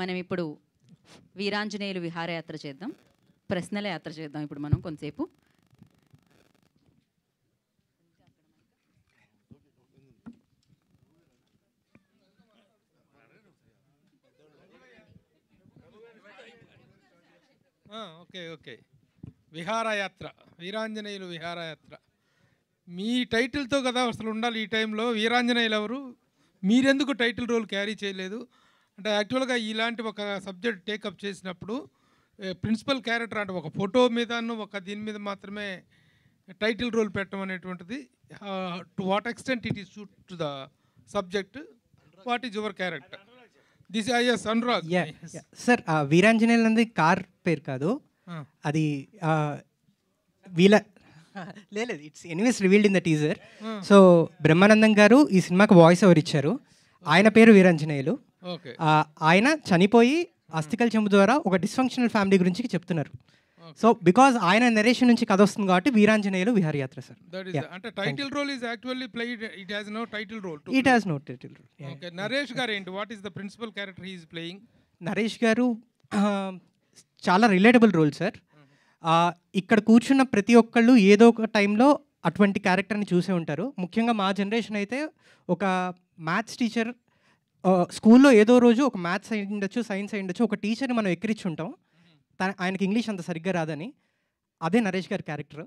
మనం ఇప్పుడు వీరాంజనేయులు విహారయాత్ర చేద్దాం ప్రశ్నల యాత్ర చేద్దాం ఇప్పుడు మనం కొంతసేపు ఓకే ఓకే విహారయాత్ర వీరాంజనేయులు విహారయాత్ర మీ టైటిల్తో కదా అసలు ఉండాలి ఈ టైంలో వీరాంజనేయులు ఎవరు మీరెందుకు టైటిల్ రోల్ క్యారీ చేయలేదు అంటే యాక్చువల్గా ఇలాంటి ఒక సబ్జెక్ట్ టేకప్ చేసినప్పుడు ప్రిన్సిపల్ క్యారెక్టర్ అంటే ఒక ఫోటో మీదను ఒక దీని మీద మాత్రమే టైటిల్ రోల్ పెట్టడం అనేటువంటిది to what extent it is suit to the subject what is your character this is Anurag sir Veeranjaneyulu అనేది కార్ పేరు కాదు అది వీళ్ళ లేదు it's anyways revealed in the teaser so Brahmanandam garu ఈ సినిమాకి వాయిస్ ఓవర్ ఇచ్చారు ఆయన పేరు వీరాంజనేయులు ఆయన చనిపోయి అస్థికల్ చెంబు ద్వారా ఒక డిస్ఫంక్షనల్ ఫ్యామిలీ గురించి చెప్తున్నారు సో బికాజ్ ఆయన నరేషన్ నుంచి కథ వస్తుంది కాబట్టి వీరాంజనేయులు విహారయాత్ర సార్ అంటే title role is actually played it has no title role it has no title role okay Naresh garu ఏంటి what is the principal character he is playing Naresh garu చాలా రిలేటబుల్ రోల్ సార్ mm-hmm. ఇక్కడ కూర్చున్న ప్రతి ఒక్కళ్ళు ఏదో ఒక టైంలో అటువంటి క్యారెక్టర్ని చూసే ఉంటారు ముఖ్యంగా మా జనరేషన్ అయితే ఒక మ్యాథ్స్ టీచర్ స్కూల్లో ఏదో రోజు ఒక మ్యాథ్స్ అయి ఉండొచ్చు సైన్స్ అయి ఉండొచ్చు ఒక టీచర్ని మనం ఎక్కిరిచి ఉంటాం ఆయనకి ఇంగ్లీష్ అంత సరిగ్గా రాదని అదే నరేష్ గారి క్యారెక్టర్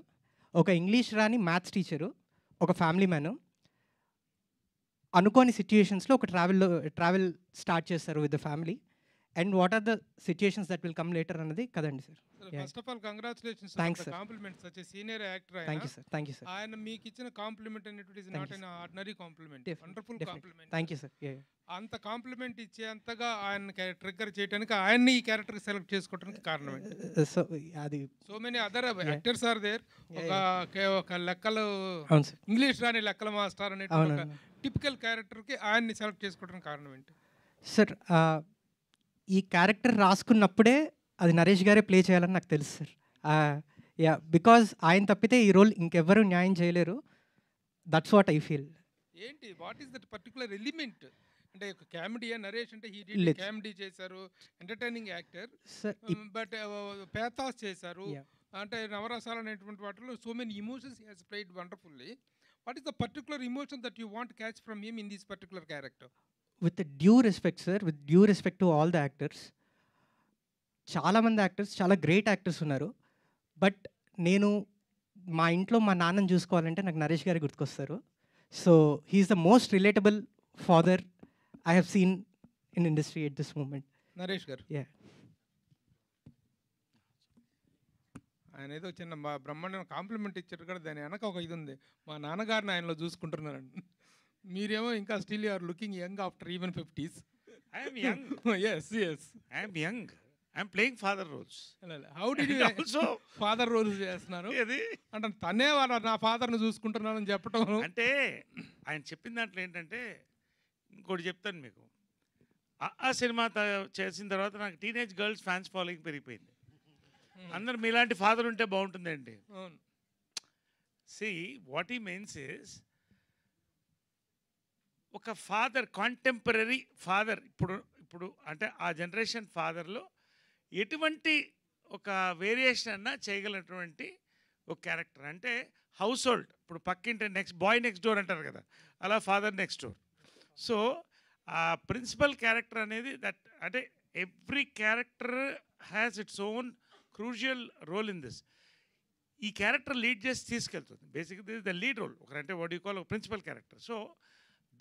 ఒక ఇంగ్లీష్ రాని మ్యాథ్స్ టీచరు ఒక ఫ్యామిలీ మ్యాను అనుకోని సిచ్యుయేషన్స్లో ఒక ట్రావెల్లో ట్రావెల్ స్టార్ట్ చేస్తారు with the family and what are the situations that will come later అన్నది కదండి sir first of all congratulations thanks compliments వచ్చే senior actor thank you sir thank you sir ఆయన మీకు ఇచ్చిన కాంప్లిమెంట్ అనేటువంటి is not an ordinary compliment wonderful compliment thank you sir అంత compliment ఇచ్చే అంతగా ఆయన ట్రిగ్గర్ చేయడానికి ఆయన్ని ఈ క్యారెక్టర్ సెలెక్ట్ చేసుకోవడానికి కారణం సో uh, uh, అది so many other actors are there ఒక ఒక లెక్కలు ఇంగ్లీష్ రాని లెక్కల మాస్టర్ అనేటువంటి టిపికల్ క్యారెక్టర్కి ఆయన్ని సెలెక్ట్ చేసుకోవడానికి కారణం ఏంటి సార్ ఈ క్యారెక్టర్ రాసుకున్నప్పుడే అది నరేష్ గారే ప్లే చేయాలని నాకు తెలుసు సార్ యా బికాజ్ ఆయన తప్పితే ఈ రోల్ ఇంకెవ్వరు న్యాయం చేయలేరు దట్స్ వాట్ ఐ ఫీల్ ఏంటి what is that particular element అంటే కామెడీయా నరేష్ అంటే హీ డిడ్ కామెడీ చేశారు ఎంటర్టైనింగ్ యాక్టర్ బట్ పేతాస్ చేశారు అంటే నవరసాలు అనేటువంటి వాటిలో so many emotions he has played wonderfully what is the particular emotion that you want catch from him in this particular character with due respect sir with due respect to all the actors చాలామంది actors చాలా great actors ఉన్నారు but నేను మా ఇంట్లో మా నాన్నని చూసుకోవాలంటే నాకు నరేష్ గారి గుర్తుకొస్తారు so he's the most relatable father I have seen in industry at this moment Naresh garu yeah ఆయన ఏదో చిన్న బ్రహ్మాండం కాంప్లిమెంట్ ఇచ్చారు కదా దాని వెనక ఒక ఇది ఉంది మా నాన్నగారిని ఆయనలో చూసుకుంటున్నారండి మీరేమో ఇంకా still are looking young after even fifties I'm young yes yes I'm young I'm playing father roles how do also father roles చేస్తున్నారు ఏది అంటే తనే వాళ్ళ నా ఫాదర్ని చూసుకుంటున్నాను అని చెప్పడం అంటే ఆయన చెప్పిన దాంట్లో ఏంటంటే ఇంకోటి చెప్తాను మీకు ఆ సినిమా చేసిన తర్వాత నాకు టీనేజ్ గర్ల్స్ ఫ్యాన్స్ ఫాలోయింగ్ పెరిగిపోయింది hmm. అందరు మీలాంటి ఫాదర్ ఉంటే బాగుంటుందండి see what he means is ఒక ఫాదర్ కాంటెంపరీ ఫాదర్ ఇప్పుడు ఇప్పుడు అంటే ఆ జనరేషన్ ఫాదర్లో ఎటువంటి ఒక వేరియేషన్ అన్నా చేయగలటువంటి ఒక క్యారెక్టర్ అంటే హౌస్ హోల్డ్ ఇప్పుడు పక్కింటి నెక్స్ట్ బాయ్ నెక్స్ట్ డోర్ అంటారు కదా అలా ఫాదర్ నెక్స్ట్ డోర్ సో ఆ ప్రిన్సిపల్ క్యారెక్టర్ అనేది దట్ అంటే every character has its own crucial role in this ఈ క్యారెక్టర్ లీడ్ చేసి తీసుకెళ్తుంది basic this the lead role ఒకరంటే వాడు కాల్ ఒక principal character so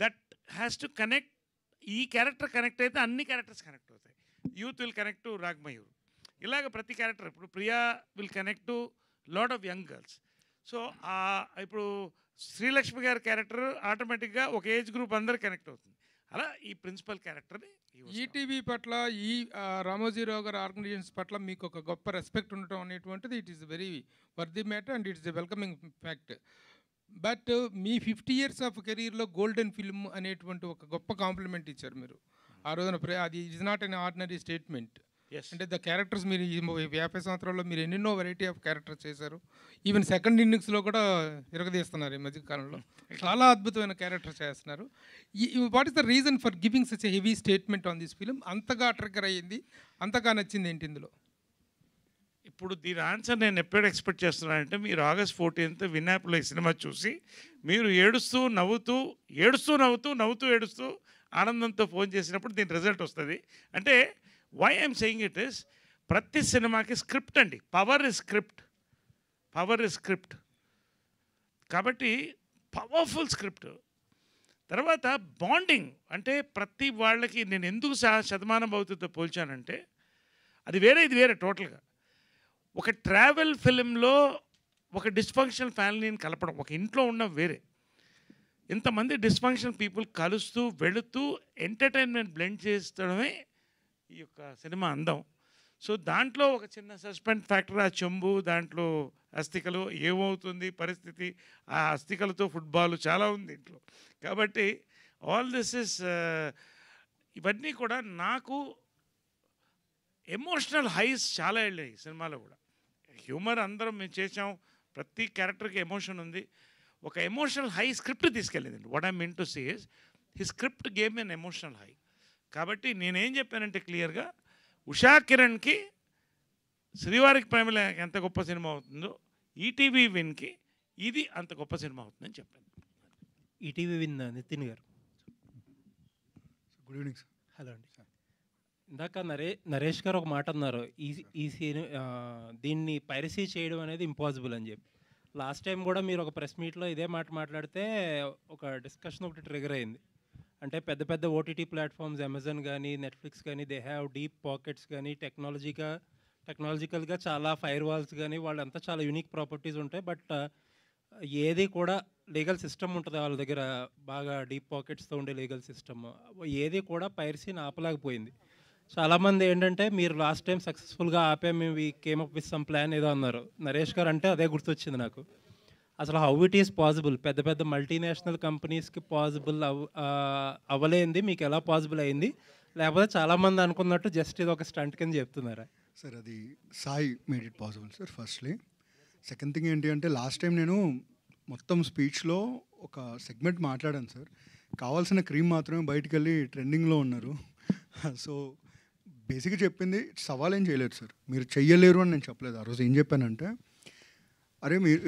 that has to connect ఈ క్యారెక్టర్ కనెక్ట్ అయితే అన్ని క్యారెక్టర్స్ కనెక్ట్ అవుతాయి youth will connect to Ragmayur ఇలాగ ప్రతి క్యారెక్టర్ ఇప్పుడు Priya will connect to lot of young girls so ఇప్పుడు శ్రీలక్ష్మి గారి క్యారెక్టర్ ఆటోమేటిక్గా ఒక ఏజ్ గ్రూప్ అందరు కనెక్ట్ అవుతుంది అలా ఈ ప్రిన్సిపల్ క్యారెక్టర్ని ఈటీవీ పట్ల ఈ రామోజీరావు గారి ఆర్గనైజేషన్స్ పట్ల మీకు ఒక గొప్ప రెస్పెక్ట్ ఉండటం అనేటువంటిది it is very worthy matter and it's a welcoming fact but మీ ఫిఫ్టీ ఇయర్స్ ఆఫ్ కెరీర్లో గోల్డెన్ ఫిల్మ్ అనేటువంటి ఒక గొప్ప కాంప్లిమెంట్ ఇచ్చారు మీరు ఆ రోజున అది is not an ordinary statement అంటే ద క్యారెక్టర్స్ మీరు ఈ యాభై సంవత్సరాల్లో మీరు ఎన్నెన్నో వెరైటీ ఆఫ్ క్యారెక్టర్స్ చేశారు ఈవెన్ సెకండ్ ఇన్నింగ్స్లో కూడా ఇరగదీస్తున్నారు ఈ మధ్య కాలంలో చాలా అద్భుతమైన క్యారెక్టర్స్ చేస్తున్నారు what is the reason for giving such heavy statement on this film అంతగా అట్రాక్టర్ అయ్యింది అంతగా నచ్చింది ఏంటి ఇందులో ఇప్పుడు దీని ఆన్సర్ నేను ఎప్పుడు ఎక్స్పెక్ట్ చేస్తున్నానంటే మీరు ఆగస్ట్ ఫోర్టీన్త్ ఈ సినిమా చూసి మీరు ఏడుస్తూ నవ్వుతూ ఏడుస్తూ నవ్వుతూ నవ్వుతూ ఏడుస్తూ ఆనందంతో ఫోన్ చేసినప్పుడు దీని రిజల్ట్ వస్తుంది అంటే why I'm saying it is ప్రతి సినిమాకి స్క్రిప్ట్ అండి power is script power is script కాబట్టి పవర్ఫుల్ స్క్రిప్ట్ తర్వాత బాండింగ్ అంటే ప్రతి వాళ్ళకి నేను ఎందుకు శతమానం అవుతుందో పోల్చానంటే అది వేరే ఇది వేరే టోటల్గా ఒక ట్రావెల్ ఫిలింలో ఒక డిస్ఫంక్షనల్ ఫ్యామిలీని కలపడం ఒక ఇంట్లో ఉన్న వేరే ఇంతమంది డిస్ఫంక్షనల్ పీపుల్ కలుస్తూ వెళుతూ ఎంటర్టైన్మెంట్ బ్లెండ్ చేస్తడమే ఈ యొక్క సినిమా అందం సో దాంట్లో ఒక చిన్న సస్పెండ్ ఫ్యాక్టర్ ఆ చెంబు దాంట్లో అస్థికలు ఏమవుతుంది పరిస్థితి ఆ అస్థికలతో ఫుట్బాల్ చాలా ఉంది ఇంట్లో కాబట్టి ఆల్ దిస్ ఇస్ ఇవన్నీ కూడా నాకు ఎమోషనల్ హైస్ చాలా వెళ్ళాయి సినిమాలో కూడా హ్యూమర్ అందరం మేము చేసాం ప్రతి క్యారెక్టర్కి ఎమోషన్ ఉంది ఒక ఎమోషనల్ హై స్క్రిప్ట్ తీసుకెళ్ళేదండి what I mean to see is he script game an emotional high కాబట్టి నేనేం చెప్పానంటే క్లియర్గా ఉషా కిరణ్కి శ్రీవారికి ప్రేమల ఎంత గొప్ప సినిమా అవుతుందో ఈటీవీ విన్కి ఇది అంత గొప్ప సినిమా అవుతుందని చెప్పాను ETV win Nitin garu good evening sir hello అండి ఇందాక నరే నరేష్ గారు ఒక మాట అన్నారు ఈ ఈ సీన్ దీన్ని పైరసీ చేయడం అనేది ఇంపాసిబుల్ అని చెప్పి లాస్ట్ టైం కూడా మీరు ఒక ప్రెస్ మీట్లో ఇదే మాట మాట్లాడితే ఒక డిస్కషన్ ఒకటి ట్రిగర్ అయింది అంటే పెద్ద పెద్ద ఓటీటీ ప్లాట్ఫామ్స్ అమెజాన్ కానీ నెట్ఫ్లిక్స్ కానీ దే హ్యావ్ డీప్ పాకెట్స్ కానీ టెక్నాలజీగా టెక్నాలజికల్గా చాలా ఫైర్ వాల్స్ కానీ వాళ్ళంతా చాలా యూనిక్ ప్రాపర్టీస్ ఉంటాయి బట్ ఏది కూడా లీగల్ సిస్టమ్ ఉంటుంది వాళ్ళ దగ్గర బాగా డీప్ పాకెట్స్తో ఉండే లీగల్ సిస్టమ్ ఏది కూడా పైరసీని ఆపలేకపోయింది చాలామంది ఏంటంటే మీరు లాస్ట్ టైం సక్సెస్ఫుల్గా ఆపే మేము ఈ came up with some plan ఏదో అన్నారు నరేష్ గారు అంటే అదే గుర్తొచ్చింది నాకు అసలు హౌ ఇట్ ఈస్ పాసిబుల్ పెద్ద పెద్ద మల్టీనేషనల్ కంపెనీస్కి పాసిబుల్ అవ్ అవ్వలేంది మీకు ఎలా పాసిబుల్ అయింది లేకపోతే చాలామంది అనుకున్నట్టు జస్ట్ ఇది ఒక స్టంట్ కింద చెప్తున్నారా సార్ అది Sai made it possible sir firstly second thing ఏంటి అంటే లాస్ట్ టైం నేను మొత్తం స్పీచ్లో ఒక సెగ్మెంట్ మాట్లాడాను సార్ కావాల్సిన క్రీమ్ మాత్రమే బయటకు వెళ్ళి ట్రెండింగ్లో ఉన్నారు సో బేసిక్గా చెప్పింది సవాల్ ఏం చేయలేదు సార్ మీరు చెయ్యలేరు అని నేను చెప్పలేదు ఆ రోజు ఏం చెప్పానంటే అరే మీరు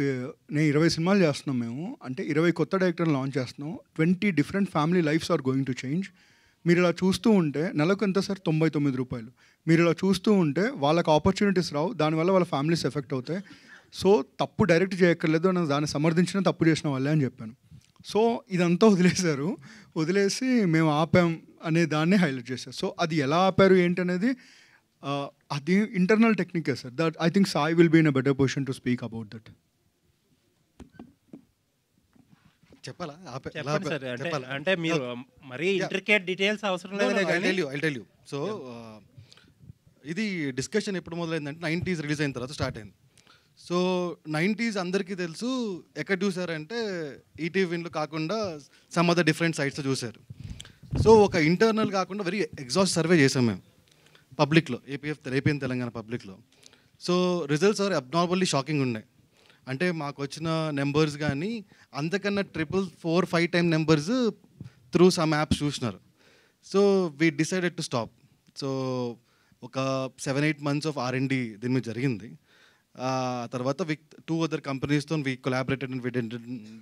నేను ఇరవై సినిమాలు చేస్తున్నాం మేము అంటే ఇరవై కొత్త డైరెక్టర్ని లాంచ్ చేస్తున్నాం twenty different family lifes are going to change మీరు ఇలా చూస్తూ ఉంటే నెలకు ఎంత సార్ తొంభై తొమ్మిది రూపాయలు మీరు ఇలా చూస్తూ ఉంటే వాళ్ళకి ఆపర్చునిటీస్ రావు దానివల్ల వాళ్ళ ఫ్యామిలీస్ ఎఫెక్ట్ అవుతాయి సో తప్పు డైరెక్ట్ చేయక్కర్లేదు అని దాన్ని సమర్థించిన తప్పు చేసిన వాళ్ళే అని చెప్పాను సో ఇదంతా వదిలేశారు వదిలేసి మేము ఆపాం అనే దాన్ని హైలైట్ చేశారు సో అది ఎలా ఆపారు ఏంటనేది అది ఇంటర్నల్ టెక్నికే sir that I think Sai will be in a better position to speak about that చెప్పాలా అంటే మీరు డీటెయిల్స్ అవసరం లేదు సో ఇది డిస్కషన్ ఎప్పుడు మొదలైందంటే నైంటీస్ రిలీజ్ అయిన తర్వాత స్టార్ట్ అయింది సో నైంటీస్ అందరికీ తెలుసు ఎక్కడ చూసారంటే ఈటీవీ విన్లు కాకుండా సమ్ అదర్ డిఫరెంట్ సైట్స్ చూశారు సో ఒక ఇంటర్నల్ కాకుండా వెరీ ఎగ్జాస్ట్ సర్వే చేసాం మేము పబ్లిక్లో ఏపీఎఫ్ ఏపీఎన్ తెలంగాణ పబ్లిక్లో so results are abnormally shocking ఉన్నాయి అంటే మాకు వచ్చిన నెంబర్స్ కానీ అంతకన్నా triple four five time numbers through some apps చూసినారు so we decided to stop so ఒక seven eight months of R and D దీని మీద జరిగింది తర్వాత విక్ టూ అదర్ కంపెనీస్తో we collaborated and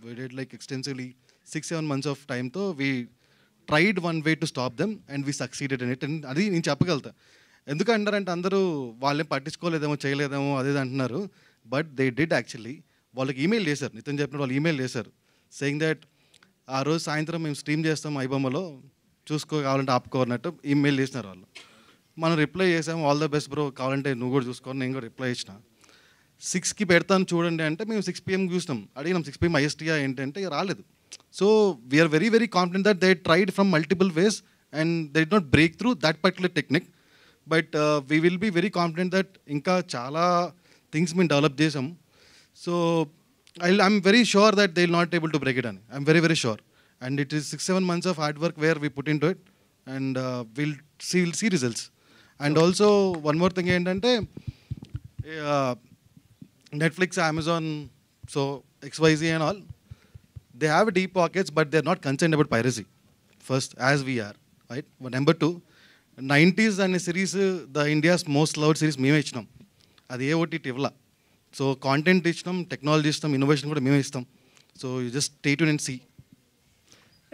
we did like extensively six seven months of టైంతో we tried one way to stop them and we succeeded it and అది నేను చెప్పగలుగుతా ఎందుకు అంటారంటే అందరూ వాళ్ళని పట్టించుకోలేదేమో చేయలేదేమో అదే అంటున్నారు బట్ దే డిడ్ యాక్చువల్లీ వాళ్ళకి ఈమెయిల్ చేశారు నితిన్ చెప్పిన వాళ్ళు ఈమెయిల్ చేశారు సెయింగ్ దట్ ఆ రోజు సాయంత్రం మేము స్ట్రీమ్ చేస్తాం ఐబొమ్మలో చూసుకో కావాలంటే ఆపుకో అన్నట్టు ఈమెయిల్ చేసినారు వాళ్ళు మనం రిప్లై చేసాము ఆల్ ద బెస్ట్ బ్రో కావాలంటే నువ్వు కూడా చూసుకో నేను కూడా రిప్లై ఇచ్చినా సిక్స్కి పెడతాను చూడండి అంటే మేము సిక్స్ పిఎం చూసినాం అడిగినాం సిక్స్ పిఎం ఐఎస్టీఆ ఏంటంటే రాలేదు so we're very very confident that they tried from multiple ways and they did not break through that particular technique but we will be very confident that ఇంకా చాలా things మేము develop చేసాం so I I'm very sure that they will not able to break it అని I'm very very sure and it is six seven months of hard work where we put into it and will see will see results and also one more thing ఏంటంటే uh, Netflix, Amazon, so XYZ and all, they have deep pockets, but they're not concerned about piracy. First, as we are, right? But number two, 90s అనే series the India's most loved series మేమే ఇచ్చినాం అది ఏ ఓటీ టివ్లా so content ఇచ్చినాం technology ఇస్తాం innovation కూడా మేమే ఇస్తాం so you just state and see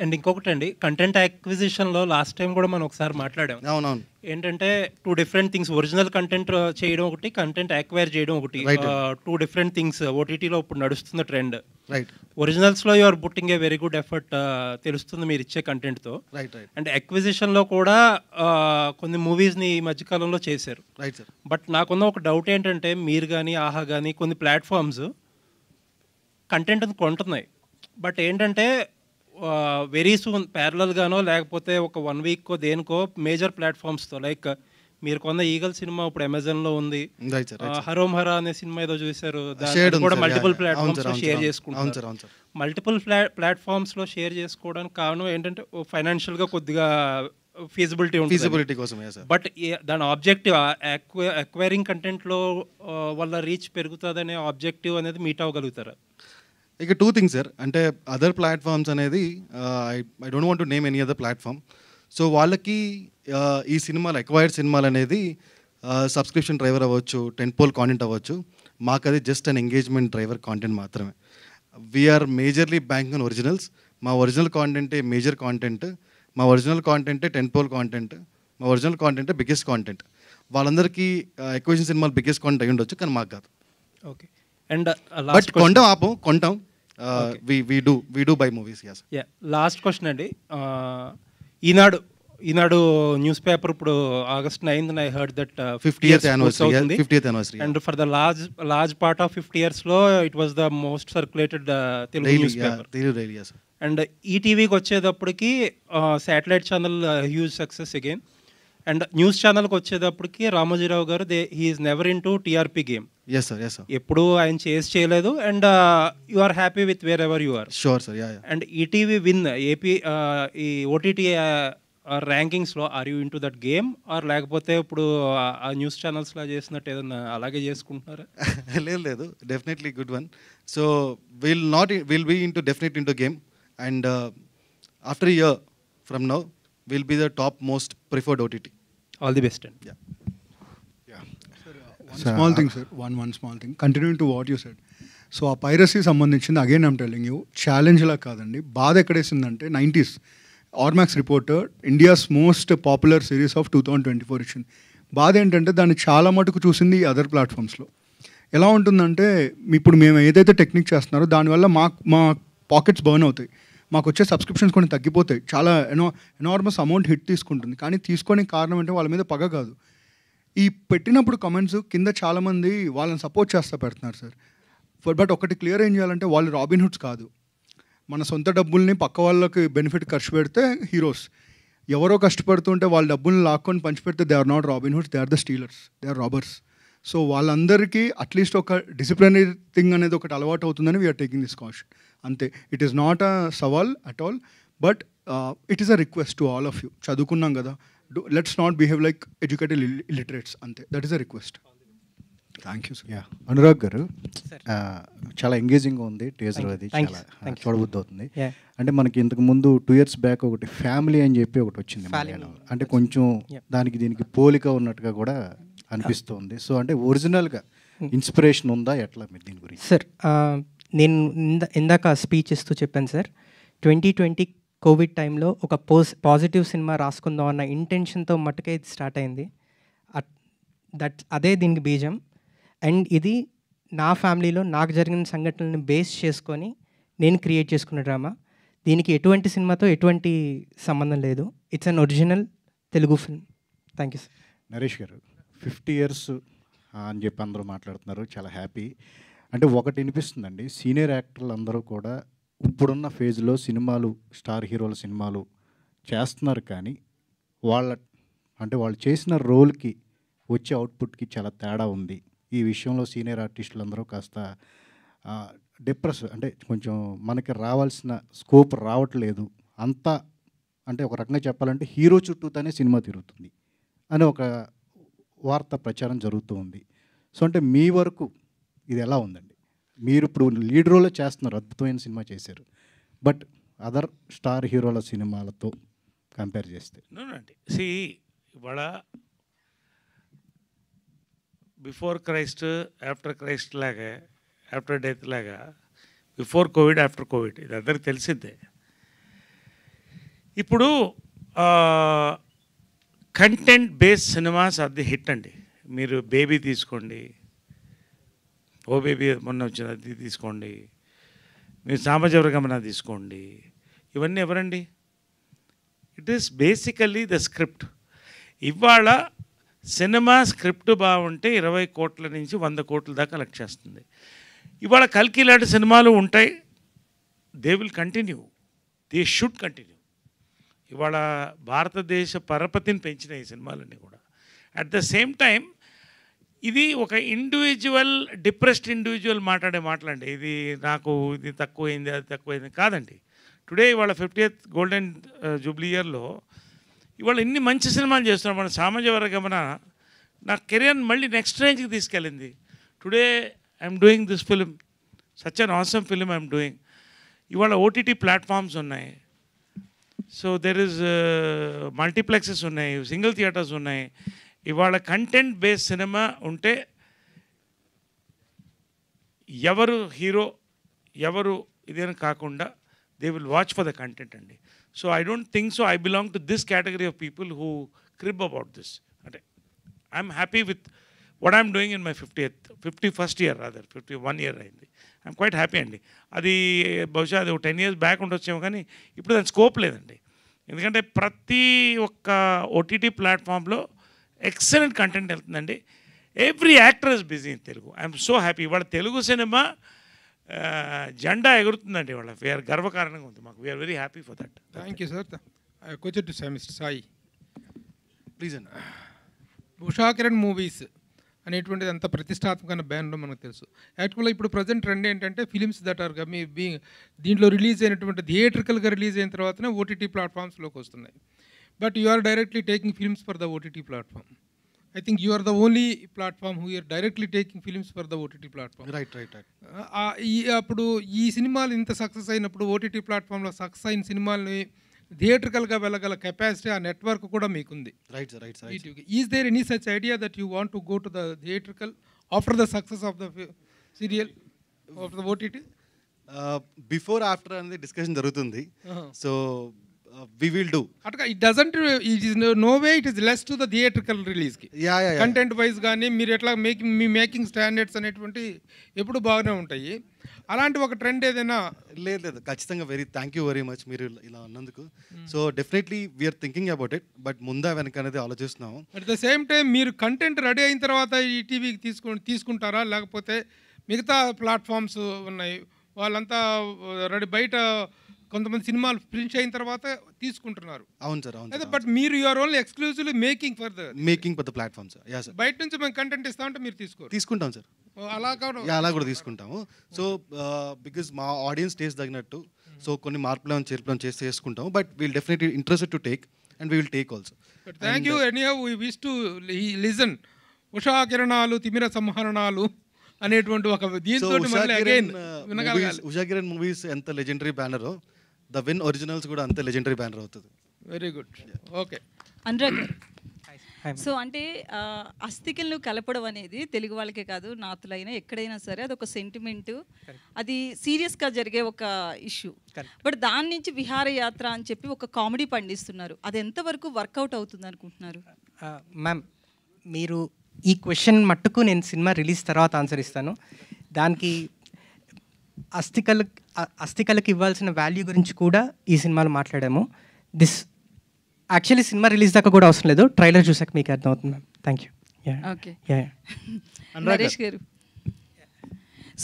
and ఇంకొకటి అండి కంటెంట్ యాక్విజిషన్లో లాస్ట్ టైం కూడా మనం ఒకసారి మాట్లాడాం అవునవును ఏంటంటే two different things original content చేయడం ఒకటి కంటెంట్ యాక్వైర్ చేయడం ఒకటి టూ డిఫరెంట్ థింగ్స్ ఓటీటీలో ఇప్పుడు నడుస్తున్న ట్రెండ్ ఒరిజినల్స్లో are putting a very good effort తెలుస్తుంది మీరు ఇచ్చే కంటెంట్తో అండ్ అక్విజిషన్లో కూడా uh, కొన్ని మూవీస్ని ఈ మధ్యకాలంలో చేశారు బట్ నాకున్న ఒక డౌట్ ఏంటంటే మీరు కానీ ఆహా కానీ కొన్ని ప్లాట్ఫామ్స్ కంటెంట్ కొంటున్నాయి బట్ ఏంటంటే వెరీ సూన్ ప్యారలల్గానో లేకపోతే ఒక వన్ వీక్ దేనికో మేజర్ ప్లాట్ఫామ్స్తో లైక్ మీరు కొన్న ఈగల్ సినిమా ఇప్పుడు అమెజాన్ లో ఉంది హరోమ్ హరా అనే సినిమా ఏదో చూసారు కూడా మల్టిపుల్ ప్లాట్ఫామ్స్ లో షేర్ చేసుకుంటారు మల్టిపుల్ ప్లాట్ఫామ్స్ లో షేర్ చేసుకోవడానికి కారణం ఏంటంటే ఫైనాన్షియల్ గా కొద్దిగా ఫీజిబిలిటీ ఫీజిబిలిటీ కోసం బట్ దాని ఆబ్జెక్టివ్ అక్వైరింగ్ కంటెంట్ లో వల్ల రీచ్ పెరుగుతుంది అనే ఆబ్జెక్టివ్ అనేది మీట్ అవ్వగలుగుతారు ఇక టూ థింగ్స్ సార్ అంటే అదర్ ప్లాట్ఫామ్స్ అనేది I I don't want to name any other platform so వాళ్ళకి uh, ఈ సినిమాలు ఎక్వైర్డ్ సినిమాలు అనేది సబ్స్క్రిప్షన్ uh, డ్రైవర్ అవ్వచ్చు టెన్ పోల్ కాంటెంట్ అవ్వచ్చు మాకు అది just an engagement driver content మాత్రమే we're majorly bank on originals మా ఒరిజినల్ కాంటెంటే మేజర్ కాంటెంట్ మా ఒరిజినల్ కాంటెంటే టెన్ పోల్ కాంటెంట్ మా ఒరిజినల్ కాంటెంటే బిగ్గెస్ట్ కాంటెంట్ వాళ్ళందరికీ ఎక్వేషన్ సినిమాలు బిగ్గెస్ట్ కాంటెంట్ అయ్యి ఉండొచ్చు కానీ మాకు కాదు ఓకే అండ్ బట్ కొంటాం ఆపం కొంటాం we do we do buy movies as last question అండి uh, Eenadu Eenadu newspaper ఇప్పుడు August ninth I heard that fifty anniversary fiftieth and for the large large part of fifty years లో it was the most circulated newspaper Telugu daily and ఈటీవీకి వచ్చేటప్పటికి satellite channel huge success again and news ఛానల్కి వచ్చేటప్పటికి Ramoji Rao garu they he's never into TRP game yes sir yes sir ఎప్పుడు ఆయన చేసి చేయలేదు and you are happy with wherever you are sure sir and ETV Win app ఈ OTT ర్యాంకింగ్స్లో are you into that game are లేకపోతే ఇప్పుడు uh, ఆ news ఛానల్స్లో చేసినట్టు ఏదన్నా అలాగే చేసుకుంటున్నారా లేదు లేదు definitely good one so will not will be into definite into game and after year from now will be the top most preferred OTT all the best and small thing sir one one small thing continue to what you said so ఆ piracy సంబంధించింది again I'm telling you ఛాలెంజ్లా కాదండి బాధ ఎక్కడేసిందంటే nineties Ormax reporter India's most popular series of two thousand twenty four ఇచ్చింది బాధ ఏంటంటే దాన్ని చాలా మటుకు చూసింది ఈ అదర్ ప్లాట్ఫామ్స్లో ఎలా ఉంటుందంటే ఇప్పుడు మేము ఏదైతే టెక్నిక్ చేస్తున్నారో దానివల్ల మా మా పాకెట్స్ బర్న్ అవుతాయి మాకు వచ్చే సబ్స్క్రిప్షన్స్ కొన్ని తగ్గిపోతాయి చాలా ఎనో ఎనార్మస్ అమౌంట్ హిట్ తీసుకుంటుంది కానీ తీసుకొని కారణం అంటే వాళ్ళ మీద పగ కాదు ఈ పెట్టినప్పుడు కమెంట్స్ కింద చాలామంది వాళ్ళని సపోర్ట్ చేస్తా పెడుతున్నారు సార్ బట్ ఒకటి క్లియర్ ఏం చేయాలంటే వాళ్ళు రాబిన్హుడ్స్ కాదు మన సొంత డబ్బుల్ని పక్క వాళ్ళకి బెనిఫిట్ ఖర్చు పెడితే హీరోస్ ఎవరో కష్టపడుతుంటే వాళ్ళ డబ్బుల్ని లాక్కొని పంచిపెడితే they are not Robin Hoods they are the stealers they are robbers so వాళ్ళందరికీ అట్లీస్ట్ ఒక డిసిప్లినరీ థింగ్ అనేది ఒకటి అలవాటు అవుతుందని వీఆర్ టేకింగ్ దిస్ కాషన్ అంతే ఇట్ ఈస్ నాట్ అ సవాల్ at all but it is a request to all of you చదువుకున్నాం కదా let's not behave like educated literates అంతే that is a request thank you Anurag garu చాలా ఎంగేజింగ్గా ఉంది teaser అది చాలా చూడబుద్ధి అవుతుంది అంటే మనకి ఇంతకు ముందు టూ ఇయర్స్ బ్యాక్ ఒకటి ఫ్యామిలీ అని చెప్పి ఒకటి వచ్చింది అంటే కొంచెం దానికి దీనికి పోలిక ఉన్నట్టుగా కూడా అనిపిస్తుంది సో అంటే ఒరిజినల్గా ఇన్స్పిరేషన్ hmm. ఉందా ఎట్లా మీరు దీని గురించి సార్ నేను ఇంద ఇందాక స్పీచ్ ఇస్తూ చెప్పాను సార్ ట్వంటీ ట్వంటీ కోవిడ్ టైంలో ఒక పోస్ పాజిటివ్ సినిమా రాసుకుందాం అన్న ఇంటెన్షన్తో మటుకే ఇది స్టార్ట్ అయింది దట్ అదే దీనికి బీజం అండ్ ఇది నా ఫ్యామిలీలో నాకు జరిగిన సంఘటనలను బేస్ చేసుకొని నేను క్రియేట్ చేసుకున్న డ్రామా దీనికి ఎటువంటి సినిమాతో ఎటువంటి సంబంధం లేదు it's an original Telugu film thank you sir Naresh garu fifty years అని చెప్పి అందరూ మాట్లాడుతున్నారు చాలా హ్యాపీ అంటే ఒకటి వినిపిస్తుందండి సీనియర్ యాక్టర్లు అందరూ కూడా ఇప్పుడున్న ఫేజ్లో సినిమాలు స్టార్ హీరోల సినిమాలు చేస్తున్నారు కానీ వాళ్ళ అంటే వాళ్ళు చేసిన రోల్కి వచ్చే అవుట్పుట్కి చాలా తేడా ఉంది ఈ విషయంలో సీనియర్ ఆర్టిస్టులు అందరూ కాస్త డిప్రెస్ అంటే కొంచెం మనకి రావాల్సిన స్కోప్ రావట్లేదు అంతా అంటే ఒక రకంగా చెప్పాలంటే హీరో చుట్టూతోనే సినిమా తిరుగుతుంది అని ఒక వార్త ప్రచారం జరుగుతూ ఉంది సో అంటే మీ వరకు ఇది ఎలా ఉందండి మీరు ఇప్పుడు లీడ్ రోల్లో చేస్తున్నారు అద్భుతమైన సినిమా చేశారు బట్ అదర్ స్టార్ హీరోల సినిమాలతో కంపేర్ చేస్తే అండి సి ఇవాళ బిఫోర్ క్రైస్ట్ ఆఫ్టర్ క్రైస్ట్ లాగా ఆఫ్టర్ డెత్ లాగా బిఫోర్ కోవిడ్ ఆఫ్టర్ కోవిడ్ ఇది అందరికి తెలిసిందే ఇప్పుడు కంటెంట్ బేస్డ్ సినిమాస్ అది హిట్ అండి మీరు బేబీ తీసుకోండి బేబీ మొన్న వచ్చిన అది తీసుకోండి మీరు సామాజ తీసుకోండి ఇవన్నీ ఎవరండి it is basically the script ఇవాళ సినిమా స్క్రిప్ట్ బాగుంటే ఇరవై కోట్ల నుంచి వంద కోట్ల దాకా కలెక్ట్ చేస్తుంది ఇవాళ కల్కి లాంటి సినిమాలు ఉంటాయి they will continue they should continue ఇవాళ భారతదేశ పరపతిని పెంచిన ఈ సినిమాలన్నీ కూడా అట్ ద సేమ్ టైం ఇది ఒక ఇండివిజువల్ డిప్రెస్డ్ ఇండివిజువల్ మాట్లాడే మాటలండి ఇది నాకు ఇది తక్కువైంది అది తక్కువైంది కాదండి టుడే ఇవాళ ఫిఫ్టీ ఎయిత్ గోల్డెన్ జూబ్లీ ఇయర్లో ఇవాళ ఇన్ని మంచి సినిమాలు చేస్తున్నాం మన సామాజిక వర్గమన నా కెరియర్ మళ్ళీ నెక్స్ట్ రేంజ్కి తీసుకెళ్ళింది today I'm doing this film such an awesome film I'm doing ఇవాళ ఓటీటీ ప్లాట్ఫామ్స్ ఉన్నాయి సో దెర్ ఇస్ మల్టీప్లెక్సెస్ ఉన్నాయి సింగిల్ థియేటర్స్ ఉన్నాయి ఇవాళ కంటెంట్ బేస్ సినిమా ఉంటే ఎవరు హీరో ఎవరు ఇదేం కాకుండా they will watch for the content అండి so I don't think so I belong to this category of people who crib about this అంటే I'm happy with what I'm doing in my fifty eighth fifty first year rather fifty one year అయింది I'm quite happy అండి అది బహుశా అది ఒక ten years back ఉండొచ్చేమో కానీ ఇప్పుడు దాని స్కోప్ లేదండి ఎందుకంటే ప్రతి ఒక్క ఓటీటీ ప్లాట్ఫామ్లో ఎక్సలెంట్ కంటెంట్ వెళ్తుందండి every actor is busy in Telugu I'm so happy ఇవాళ తెలుగు సినిమా జెండా ఎగురుతుందండి ఇవాళ వీఆర్ గర్వకారణంగా ఉంది మాకు we're very happy for that thank you sir question to sir mister Sai please అన్న ఉషాకిరణ్ మూవీస్ అనేటువంటిది అంత ప్రతిష్టాత్మకమైన బ్యాన్లో మనకు తెలుసు యాక్చువల్గా ఇప్పుడు ప్రజెంట్ ట్రెండ్ ఏంటంటే films that are may be దీంట్లో రిలీజ్ అయినటువంటి థియేట్రికల్గా రిలీజ్ అయిన తర్వాతనే ఓటీటీ ప్లాట్ఫామ్స్లోకి వస్తున్నాయి but you are directly taking films for the OTT platform I think you are the only platform who are directly taking films for the OTT platform. Right, right, right. Uh, uh, అప్పుడు ఈ సినిమాలు ఇంత success అయినప్పుడు OTT ప్లాట్ఫామ్లో success అయిన సినిమాలని థియేటర్కల్గా వెళ్ళగల capacity ఆ network కూడా మీకుంది right sir right sir is there any such idea that you want to go to the theatrical after the success of the serial of the OTT before after అనేది discussion జరుగుతుంది so uh-huh. We will do do. It doesn't, it is no way it it less less the the theatrical release. కి yeah content wise కానీ మీరు ఎట్లా making me making standards అనేటువంటి ఎప్పుడు బాగానే ఉంటాయి అలాంటి ఒక ట్రెండ్ ఏదైనా లేదు లేదు ఖచ్చితంగా very thank you very much మీరు ఇలా ఉన్నందుకు so definitely we're thinking about it but ముందా వెనక అనేది ఆలోచిస్తున్నాం అట్ ద సేమ్ టైం మీరు కంటెంట్ రెడీ అయిన తర్వాత ఈ టీవీకి తీసుకు తీసుకుంటారా లేకపోతే మిగతా ప్లాట్ఫామ్స్ ఉన్నాయి వాళ్ళంతా రెడీ uh, బయట కొంతమంది సినిమాలు ప్రింట్ అయిన తర్వాత తీసుకుంటున్నారు అవును సార్ అవును బట్ మీరు your only exclusively making for the making for the platform sir yeah sir బయట నుంచి మేము కంటెంట్ ఇస్తా ఉంటే మీరు తీసుకో తీసుకుంటాం సార్ అలా అలా కూడా తీసుకుంటాము సో బికాజ్ uh, మా ఆడియన్స్ టేస్ట్ తగినట్టు సో hmm. కొన్ని మార్పులను చేర్పులను చేసి చేసుకుంటాము but we'll definitely interest to take and we will take also thank you any we wish to listen ఉషా కిరణాలు తిమిర సంహరణాలు అనేటువంటి ఒక దీంతో uh, ఉషా కిరణ్ మూవీస్ ఎంత లెజెండరీ బ్యానరో ద విన్ ఒరిజినల్స్ కూడా అంతే లెజెండరీ బ్యానర్ అవుతుంది very good okay Anurag so అంటే అస్థికలను కలపడం అనేది తెలుగు వాళ్ళకే కాదు నాతులైనా ఎక్కడైనా సరే అది ఒక సెంటిమెంటు అది సీరియస్గా జరిగే ఒక ఇష్యూ బట్ దాని నుంచి విహారయాత్ర అని చెప్పి ఒక కామెడీ పండిస్తున్నారు అది ఎంతవరకు వర్కౌట్ అవుతుంది అనుకుంటున్నారు మ్యామ్ మీరు ఈ క్వశ్చన్ మట్టుకు నేను సినిమా రిలీజ్ తర్వాత ఆన్సర్ ఇస్తాను దానికి అస్థికల అస్థికలకు ఇవ్వాల్సిన వాల్యూ గురించి కూడా ఈ సినిమాలో మాట్లాడాము దిస్ యాక్చువల్లీ సినిమా రిలీజ్ దాకా కూడా అవసరం లేదు ట్రైలర్ చూసాక మీకు అర్థమవుతుంది ma'am thank you Naresh garu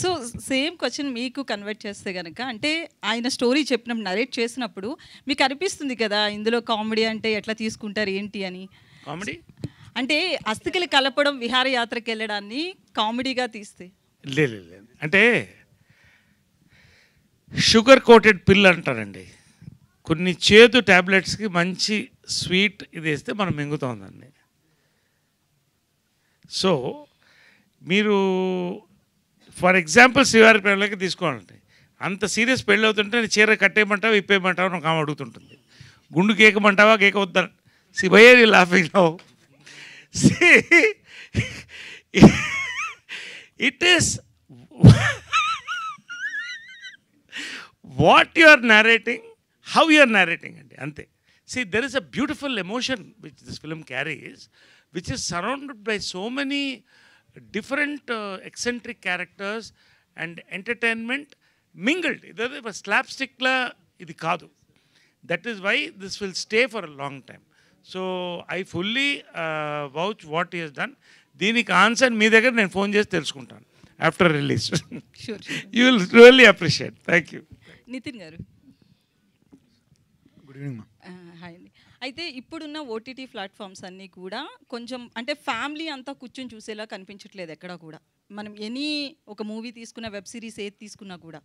so same question మీకు కన్వర్ట్ చేస్తే కనుక అంటే ఆయన స్టోరీ చెప్పినప్పుడు నరేట్ చేసినప్పుడు మీకు అనిపిస్తుంది కదా ఇందులో కామెడీ అంటే ఎట్లా తీసుకుంటారు ఏంటి అని కామెడీ అంటే అస్థికలు కలపడం విహారయాత్రకు వెళ్ళడాన్ని కామెడీగా తీస్తే లేదు అంటే షుగర్ కోటెడ్ పిల్ అంటారండి కొన్ని చేదు ట్యాబ్లెట్స్కి మంచి స్వీట్ ఇది వేస్తే మనం మింగుతోందండి సో మీరు ఫర్ ఎగ్జాంపుల్ శ్రీవారి పెళ్ళకి తీసుకోవాలండి అంత సీరియస్ పెళ్ళి అవుతుంటే చీర కట్టేయమంటావా ఇప్పేయమంటావా నాకు ఆమె అడుగుతుంటుంది గుండు కేకమంటావా కేక వద్దా సి భయ్యే నీ laughing now it is what you are narrating how you are narrating అండి అంతే see there is a beautiful emotion which this film carries which is surrounded by so many different eccentric characters and entertainment mingled ఇదే స్లాబ్ స్టిక్లా ఇది కాదు that is why this will stay for a long time so I fully vouch what is done దీనికి answer మీ దగ్గర నేను phone చేసి తెలుసుకుంటాను after release you will really appreciate thank you Nithin garu good evening hi అండి అయితే ఇప్పుడున్న ఓటీటీ ప్లాట్ఫామ్స్ అన్నీ కూడా కొంచెం అంటే ఫ్యామిలీ అంతా కూర్చొని చూసేలా కనిపించట్లేదు ఎక్కడ కూడా మనం ఎనీ ఒక మూవీ తీసుకున్న వెబ్ సిరీస్ ఏది తీసుకున్నా కూడా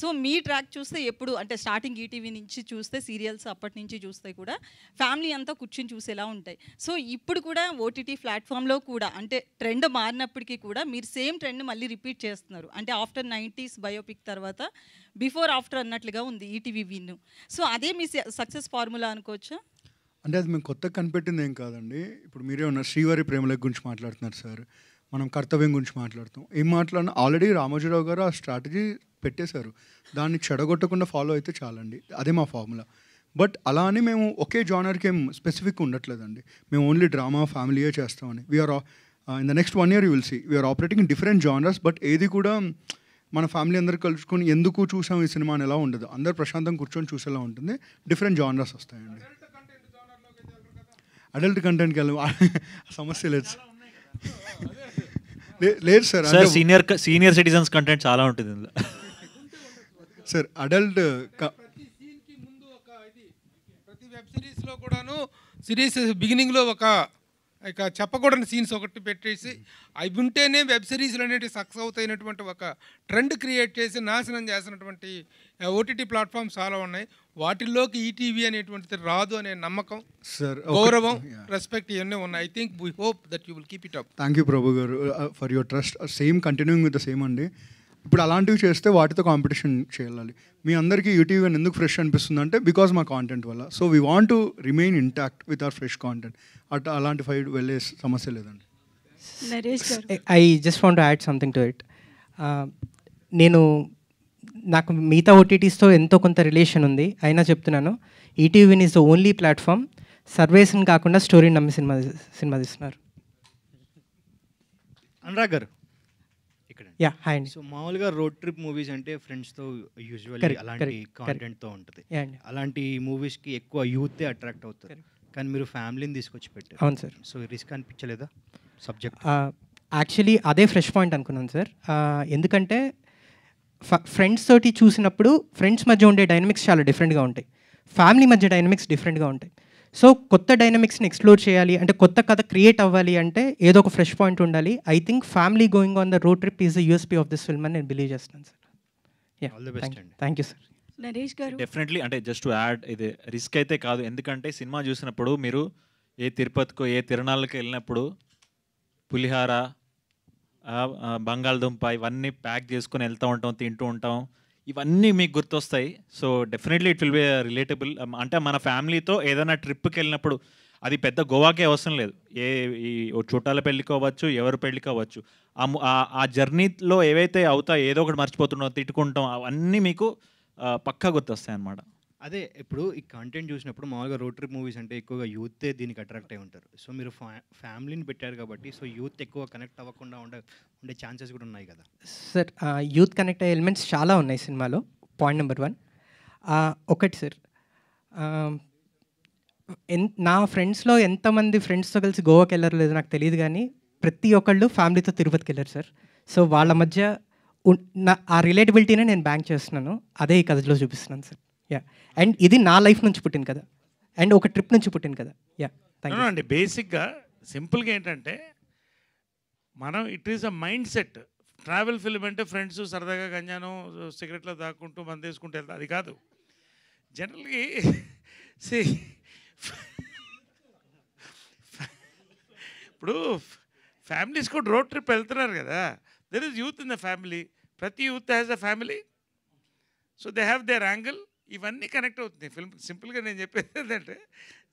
సో మీ ట్రాక్ చూస్తే ఎప్పుడు అంటే స్టార్టింగ్ ఈటీవీ నుంచి చూస్తే సీరియల్స్ అప్పటి నుంచి చూస్తే కూడా ఫ్యామిలీ అంతా కూర్చొని చూసేలా ఉంటాయి సో ఇప్పుడు కూడా ఓటీటీ ప్లాట్ఫామ్లో కూడా అంటే ట్రెండ్ మారినప్పటికీ కూడా మీరు సేమ్ ట్రెండ్ మళ్ళీ రిపీట్ చేస్తున్నారు అంటే ఆఫ్టర్ నైంటీస్ బయోపిక్ తర్వాత బిఫోర్ ఆఫ్టర్ అన్నట్లుగా ఉంది ఈటీవీ విన్ సో అదే మీ సక్సెస్ ఫార్ములా అనుకోవచ్చా అంటే అది మేము కొత్తగా కనిపెట్టింది ఏం కాదండి ఇప్పుడు మీరే ఉన్నారు శ్రీవారి ప్రేమల గురించి మాట్లాడుతున్నారు సార్ మనం కర్తవ్యం గురించి మాట్లాడుతాం ఏం మాట్లాడినా ఆల్రెడీ రామోజీరావు గారు ఆ స్ట్రాటజీ పెట్టేశారు దాన్ని చెడగొట్టకుండా ఫాలో అయితే చాలండి అదే మా ఫార్ములా బట్ అలా అని మేము ఒకే జానర్కి ఏం స్పెసిఫిక్ ఉండట్లేదండి మేము ఓన్లీ డ్రామా ఫ్యామిలీయే చేస్తామని we're in the next one year you will see we're operating in different genres but ఏది కూడా మన ఫ్యామిలీ అందరు కలుసుకొని ఎందుకు చూసాం ఈ సినిమా అని ఎలా ఉండదు అందరు ప్రశాంతం కూర్చొని చూసేలా ఉంటుంది డిఫరెంట్ జానర్స్ వస్తాయండి అడల్ట్ కంటెంట్కి వెళ్ళాము సమస్య లేదు సార్ లేదు sir sir senior senior citizens content చాలా ఉంటుంది ఇందులో సార్ అడల్ట్ ప్రతి వెబ్ సిరీస్లో కూడాను సిరీస్ బిగినింగ్లో ఒక ఇక చెప్పకూడని సీన్స్ ఒకటి పెట్టేసి అవి ఉంటేనే వెబ్ సిరీస్లు అనేవి సక్సెస్ అవుతాయినటువంటి ఒక ట్రెండ్ క్రియేట్ చేసి నాశనం చేసినటువంటి ఓటీటీ ప్లాట్ఫామ్స్ చాలా ఉన్నాయి వాటిల్లోకి ఈటీవీ e అనేటువంటిది రాదు అనే నమ్మకం సార్ గౌరవం రెస్పెక్ట్ ఇవన్నీ ఉన్నాయి I think we hope that you will keep it up thank you Prabhu garu for your trust same continuing with the same అండి ఇప్పుడు అలాంటివి చేస్తే వాటితో కాంపిటీషన్ చేయాలి మీ అందరికీ యూటీవీ e ఎందుకు ఫ్రెష్ అనిపిస్తుంది అంటే బికాస్ మా కాంటెంట్ వల్ల so we want to remain intact with our fresh content at అలాంటి ఫైడ్ వెళ్ళే సమస్య లేదండి I just want add something to it నేను నాకు మిగతా ఓటీటీస్తో ఎంతో కొంత రిలేషన్ ఉంది అయినా చెప్తున్నాను ETV Win is the only platform సర్వేస్ని కాకుండా స్టోరీ నమ్మి సినిమా సినిమా తీస్తున్నారు అనురాగ్ గారు ఇక్కడ యా హాయ్ అండి సో మామూలుగా రోడ్ ట్రిప్ మూవీస్ అంటే ఫ్రెండ్స్తో యూజువల్ అలాంటి కాంటెంట్తో ఉంటుంది అలాంటి మూవీస్కి ఎక్కువ యూతే అట్రాక్ట్ అవుతారు కానీ మీరు ఫ్యామిలీని తీసుకొచ్చి పెట్టారు అవును సార్ సో రిస్క్ అనిపించలేదా సబ్జెక్ట్ యాక్చువల్లీ అదే ఫ్రెష్ పాయింట్ అనుకున్నాను సార్ ఎందుకంటే ఫ్రెండ్స్ తోటి చూసినప్పుడు ఫ్రెండ్స్ మధ్య ఉండే డైనమిక్స్ చాలా డిఫరెంట్గా ఉంటాయి ఫ్యామిలీ మధ్య డైనమిక్స్ డిఫరెంట్గా ఉంటాయి సో కొత్త డైనమిక్స్ని ఎక్స్ప్లోర్ చేయాలి అంటే కొత్త కథ క్రియేట్ అవ్వాలి అంటే ఏదో ఒక ఫ్రెష్ పాయింట్ ఉండాలి I think family going on the road trip is the USP of this film అని నేను బిలీవ్ చేస్తున్నాను sir thank you sir Naresh garu definitely అంటే జస్ట్ టు యాడ్ ఇది రిస్క్ అయితే కాదు ఎందుకంటే సినిమా చూసినప్పుడు మీరు ఏ తిరుపతికో ఏ తిరణాలకు వెళ్ళినప్పుడు పులిహార బంగాళదుంప ఇవన్నీ ప్యాక్ చేసుకుని వెళ్తూ ఉంటాం తింటూ ఉంటాం ఇవన్నీ మీకు గుర్తొస్తాయి so definitely it will be relatable అంటే మన ఫ్యామిలీతో ఏదైనా ట్రిప్కి వెళ్ళినప్పుడు అది పెద్ద గోవాకే అవసరం లేదు ఏ ఈ చుట్టాల పెళ్ళికి కావచ్చు ఎవరు పెళ్ళికి అవ్వచ్చు ఆ జర్నీలో ఏవైతే అవుతాయో ఏదో ఒకటి మర్చిపోతున్నావు తిట్టుకుంటాం అవన్నీ మీకు పక్కా గుర్తొస్తాయి అన్నమాట అదే ఇప్పుడు ఈ కంటెంట్ చూసినప్పుడు మామూలుగా రోడ్ ట్రిప్ మూవీస్ అంటే ఎక్కువగా యూత్ దీనికి అట్రాక్ట్ అయి ఉంటారు సో మీరు ఫ్యామిలీని పెట్టారు కాబట్టి సో యూత్ ఎక్కువ కనెక్ట్ అవ్వకుండా ఉండే ఉండే ఛాన్సెస్ కూడా ఉన్నాయి కదా సార్ యూత్ కనెక్ట్ అయ్యే ఎలిమెంట్స్ చాలా ఉన్నాయి సినిమాలో పాయింట్ నెంబర్ వన్ ఒకటి సార్ ఎన్ నా ఫ్రెండ్స్లో ఎంతమంది ఫ్రెండ్స్తో కలిసి గోవాకి వెళ్ళారో లేదో నాకు తెలియదు కానీ ప్రతి ఒక్కళ్ళు ఫ్యామిలీతో తిరుపతికి వెళ్ళారు సార్ సో వాళ్ళ మధ్య నా ఆ రిలేటబిలిటీనే నేను బ్యాంక్ చేస్తున్నాను అదే ఈ కథలో చూపిస్తున్నాను సార్ యా అండ్ ఇది నా లైఫ్ నుంచి పుట్టింది కదా అండ్ ఒక ట్రిప్ నుంచి పుట్టింది కదా యా థ్యాంక్ అండి బేసిక్గా సింపుల్గా ఏంటంటే మనం it is a mindset travel film అంటే ఫ్రెండ్స్ సరదాగా గంజాను సిగరెట్లో దాక్కుంటూ మందేసుకుంటూ వెళ్తా అది కాదు జనరల్గా సి ఇప్పుడు ఫ్యామిలీస్ కూడా రోడ్ ట్రిప్ వెళ్తున్నారు కదా there is youth in the family ప్రతి youth has a family so they have their angle ఇవన్నీ కనెక్ట్ అవుతున్నాయి ఫిల్మ్ సింపుల్గా నేను చెప్పేది ఏంటంటే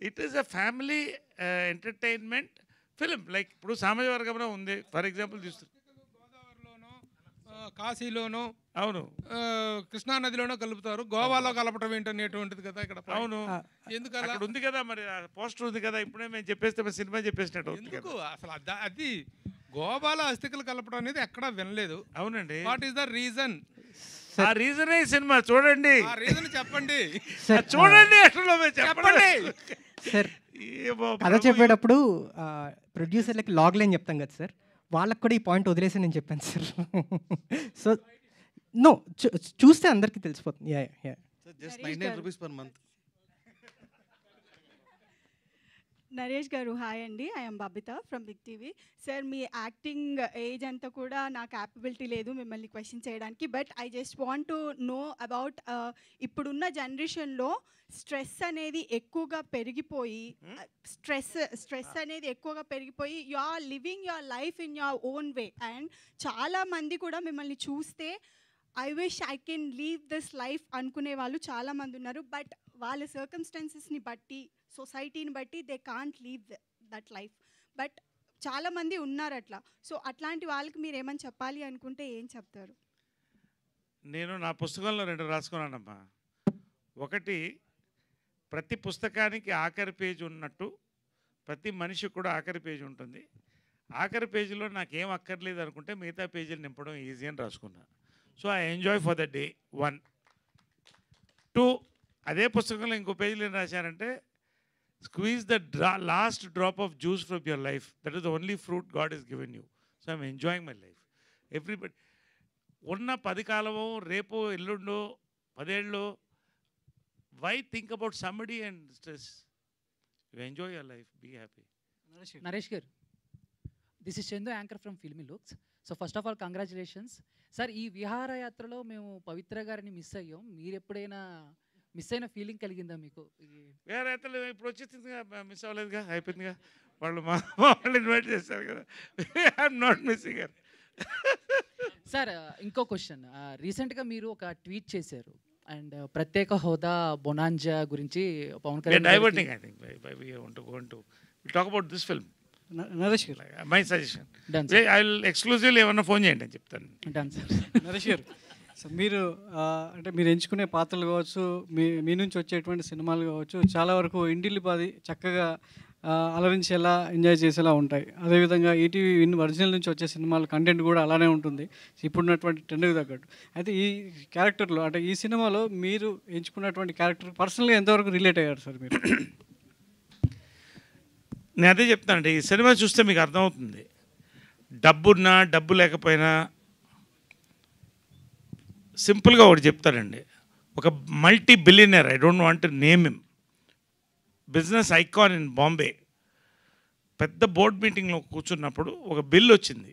it is a family entertainment film like ఇప్పుడు సామాజిక వర్గంలో ఉంది ఫర్ ఎగ్జాంపుల్ చూస్తుంది కాశీలోను అవును కృష్ణానదిలోనూ కలుపుతారు గోవాలో కలపటం ఏంటనేటువంటిది కదా ఇక్కడ అవును ఎందుకంటే ఉంది కదా మరి పోస్టర్ ఉంది కదా ఇప్పుడే మేము చెప్పేస్తే సినిమా చెప్పేసినట్టు ఎందుకు అసలు అది గోవాలో అస్థికలు కలపడం అనేది ఎక్కడా వినలేదు అవునండి వాట్ ఈస్ ద రీజన్ ఆ రీజన్ సినిమా చూడండి రీజన్ చెప్పండి చూడండి చెప్పండి సార్ కథ చెప్పేటప్పుడు ప్రొడ్యూసర్లకి లాగ్ లైన్ చెప్తాం కదా సార్ వాళ్ళకి కూడా ఈ పాయింట్ వదిలేసి నేను చెప్పాను సార్ సో నో చూస్తే అందరికీ తెలిసిపోతుంది yeah yeah just nine rupees per month Naresh garu hi అండి I'm Babitha from Big TV sir మీ యాక్టింగ్ ఏజ్ అంతా కూడా నా క్యాపబిలిటీ లేదు మిమ్మల్ని క్వశ్చన్ చేయడానికి but I just want to know about ఇప్పుడున్న జనరేషన్లో స్ట్రెస్ అనేది ఎక్కువగా పెరిగిపోయి stress hmm? Stress uh, ah. అనేది ఎక్కువగా పెరిగిపోయి you are living your life in your own way and చాలామంది కూడా మిమ్మల్ని చూస్తే I wish I can leave this life అనుకునే వాళ్ళు చాలామంది ఉన్నారు బట్ వాళ్ళ సర్కమ్స్టాన్సెస్ని బట్టి సొసైటీని బట్టి they can't leave that life but చాలామంది ఉన్నారు అట్లా సో అట్లాంటి వాళ్ళకి మీరు ఏమని చెప్పాలి అనుకుంటే ఏం చెప్తారు నేను నా పుస్తకంలో రెండు రాసుకున్నానమ్మా ఒకటి ప్రతి పుస్తకానికి ఆఖరి పేజ్ ఉన్నట్టు ప్రతి మనిషికి కూడా ఆఖరి పేజ్ ఉంటుంది ఆఖరి పేజీలో నాకేం అక్కర్లేదు అనుకుంటే మిగతా పేజీలు నింపడం ఈజీ అని రాసుకున్నా so I enjoy for the day one two అదే పుస్తకంలో ఇంకో పేజీలు ఏం రాశారంటే squeeze the last drop of juice juice your life that That only fruit only is God you so you. So my లైఫ్ my life. ఎవ్రీబడి ఉన్న పది కాలమో రేపో ఎల్లుండో పదేళ్ళో why think about someday and stress you enjoy your life be happy Naresh garu this is Chandu anchor from Filmy looks so first of all congratulations sir ఈ విహారయాత్రలో మేము పవిత్ర గారిని మిస్ అయ్యాం మీరు ఎప్పుడైనా మిస్ అయిన ఫీలింగ్ కలిగిందా మీకు వేరే అయితే ఇప్పుడు వచ్చేసిందిగా మిస్ అవ్వలేదుగా అయిపోయిందిగా వాళ్ళు మా వాళ్ళు ఇన్వైట్ చేస్తారు కదా I'm not missing garu sir ఇంకో క్వశ్చన్ రీసెంట్గా మీరు ఒక ట్వీట్ చేశారు అండ్ ప్రత్యేక హోదా బొనాంజా గురించి Pawan Kalyan by talk about this film Naresh my exclusively ఏమన్నా ఫోన్ చేయండి అని చెప్తాను done sir Naresh garu so మీరు అంటే మీరు ఎంచుకునే పాత్రలు కావచ్చు మీ మీ నుంచి వచ్చేటువంటి సినిమాలు కావచ్చు చాలా వరకు పాది చక్కగా అలరించేలా ఎంజాయ్ చేసేలా ఉంటాయి అదేవిధంగా ఈటీవీ విన్ ఒరిజినల్ నుంచి వచ్చే సినిమాలు కంటెంట్ కూడా అలానే ఉంటుంది ఇప్పుడున్నటువంటి ట్రెండ్కి తగ్గట్టు అయితే ఈ క్యారెక్టర్లు అంటే ఈ సినిమాలో మీరు ఎంచుకున్నటువంటి క్యారెక్టర్ పర్సనల్గా ఎంతవరకు రిలేట్ అయ్యారు సార్ మీరు నేను అదే చెప్తానండి ఈ సినిమా చూస్తే మీకు అర్థమవుతుంది డబ్బున్నా డబ్బు లేకపోయినా సింపుల్గా ఒకటి చెప్తారండి ఒక multi billionaire I don't want name him business icon in Bombay పెద్ద బోర్డ్ మీటింగ్లో కూర్చున్నప్పుడు ఒక బిల్ వచ్చింది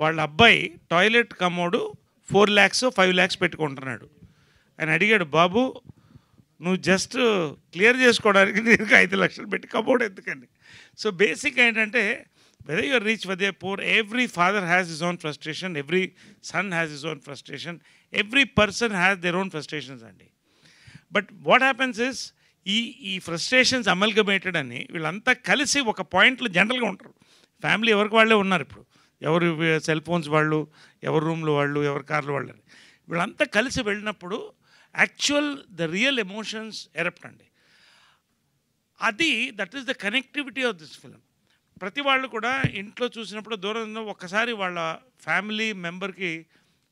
వాళ్ళ అబ్బాయి toilet commode four lakhs five lakhs పెట్టుకుంటున్నాడు ఆయన అడిగాడు బాబు నువ్వు జస్ట్ క్లియర్ చేసుకోవడానికి నీకు ఐదు లక్షలు పెట్టి కబోర్డ్ ఎందుకండి సో బేసిక్ ఏంటంటే whether your rich whether poor every father has his own frustration every son has his own frustration every person has their own frustrations అండి బట్ వాట్ హ్యాపెన్స్ ఇస్ ఈ ఈ ఫ్రస్ట్రేషన్స్ అమల్గమేటెడ్ అని వీళ్ళంతా కలిసి ఒక పాయింట్లో జనరల్గా ఉంటారు ఫ్యామిలీ ఎవరికి వాళ్ళే ఉన్నారు ఇప్పుడు ఎవరు సెల్ ఫోన్స్ వాళ్ళు ఎవరి రూమ్లు వాళ్ళు ఎవరి కార్లు వాళ్ళు వీళ్ళంతా కలిసి వెళ్ళినప్పుడు actual the real emotions erupt అండి అది that is the connectivity of this film ప్రతి వాళ్ళు కూడా ఇంట్లో చూసినప్పుడు దూరం ఒక్కసారి వాళ్ళ ఫ్యామిలీ మెంబర్కి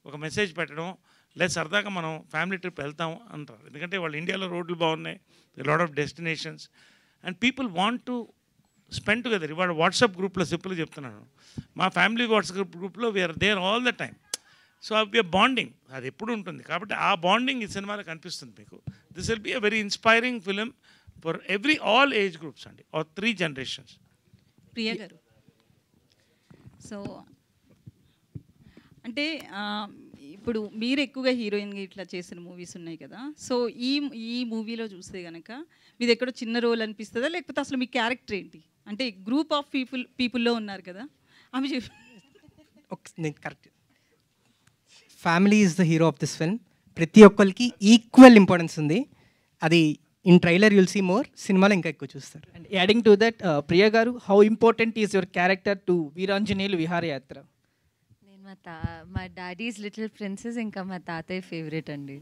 ఒక మెసేజ్ పెట్టడం లేదు సరదాగా మనం ఫ్యామిలీ ట్రిప్ వెళ్తాం అంటారు ఎందుకంటే వాళ్ళు ఇండియాలో రోడ్లు బాగున్నాయి lot of destinations and people want to spend together ఇవాళ వాట్సాప్ గ్రూప్లో సింపుల్గా చెప్తున్నాను మా ఫ్యామిలీ వాట్సాప్ గ్రూప్లో we're there all the time so we're bonding అది ఎప్పుడు ఉంటుంది కాబట్టి ఆ బాండింగ్ ఈ సినిమాలో కనిపిస్తుంది మీకు this will be a very inspiring film for every all age groups అండి or three generations Priya garu so అంటే ఇప్పుడు మీరు ఎక్కువగా హీరోయిన్ ఇట్లా చేసిన మూవీస్ ఉన్నాయి కదా సో ఈ ఈ మూవీలో చూస్తే కనుక మీది ఎక్కడో చిన్న రోల్ అనిపిస్తుందా లేకపోతే అసలు మీ క్యారెక్టర్ ఏంటి అంటే గ్రూప్ ఆఫ్ పీపుల్ పీపుల్లో ఉన్నారు కదా ఆమె correct family is the hero of this film ప్రతి ఒక్కరికి ఈక్వల్ ఇంపార్టెన్స్ ఉంది అది in trailer you'll see more సినిమాలో ఇంకా ఎక్కువ చూస్తారు and adding to that Priya garu how important is your character to Veeranjaneyulu Viharayatra మా తా మా డాడీస్ లిటిల్ ప్రిన్సెస్ ఇంకా మా తాతయ్య ఫేవరెట్ అండి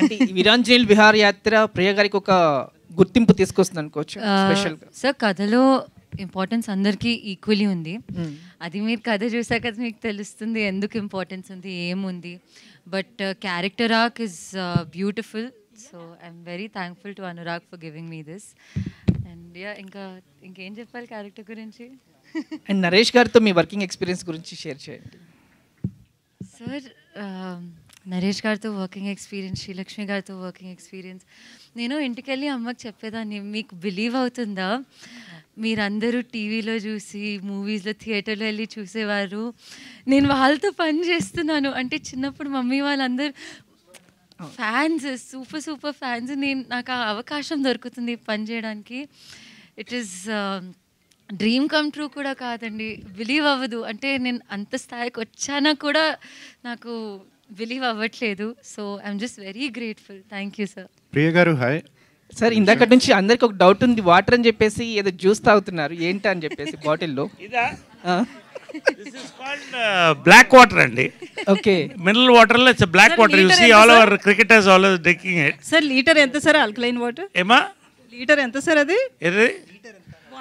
అంటే ఈ వీరాంజనేయులు విహార యాత్ర ప్రియ గారికి ఒక గుర్తింపు తీసుకొస్తుంది అనుకోవచ్చు సార్ కథలో ఇంపార్టెన్స్ అందరికీ ఈక్వలీ ఉంది hmm. అది మీరు కథ చూసాక మీకు తెలుస్తుంది ఎందుకు ఇంపార్టెన్స్ ఉంది ఏముంది but character arc is beautiful so I'm very thankful to Anurag for giving me this and yeah ఇంకా ఇంకేం చెప్పాలి క్యారెక్టర్ గురించి అండ్ నరేష్ గారితో మీ వర్కింగ్ ఎక్స్పీరియన్స్ గురించి షేర్ చేయండి సార్ నరేష్ um, గారితో వర్కింగ్ ఎక్స్పీరియన్స్ శ్రీలక్ష్మి గారితో వర్కింగ్ ఎక్స్పీరియన్స్ నేను ఇంటికెళ్ళి అమ్మకి చెప్పేదాన్ని మీకు బిలీవ్ అవుతుందా మీరందరూ టీవీలో చూసి మూవీస్లో థియేటర్లో వెళ్ళి చూసేవారు నేను వాళ్ళతో పని చేస్తున్నాను అంటే చిన్నప్పుడు మమ్మీ వాళ్ళందరూ ఫ్యాన్స్ సూపర్ సూపర్ ఫ్యాన్స్ నేను నాకు ఆ అవకాశం దొరుకుతుంది పని చేయడానికి it is dream come true కూడా కాదండి బిలీవ్ అవ్వదు అంటే నేను అంత స్థాయికి వచ్చానా కూడా నాకు బిలీవ్ అవ్వట్లేదు so I'm just very grateful thank you sir Priya garu hi sir ఇందాక నుంచి అందరికి ఒక డౌట్ ఉంది వాటర్ అని చెప్పేసి ఏదో జ్యూస్ తాగుతున్నారు ఏంటి అని చెప్పేసి బాటిల్లో బ్లాక్ వాటర్ uh, అండి ఓకే మినరల్ వాటర్ లో it's black water you see all over cricketers all drinking it sir litre ఎంత సార్ ఆల్కలైన్ వాటర్ ఏమా లీటర్ ఎంత సార్ అది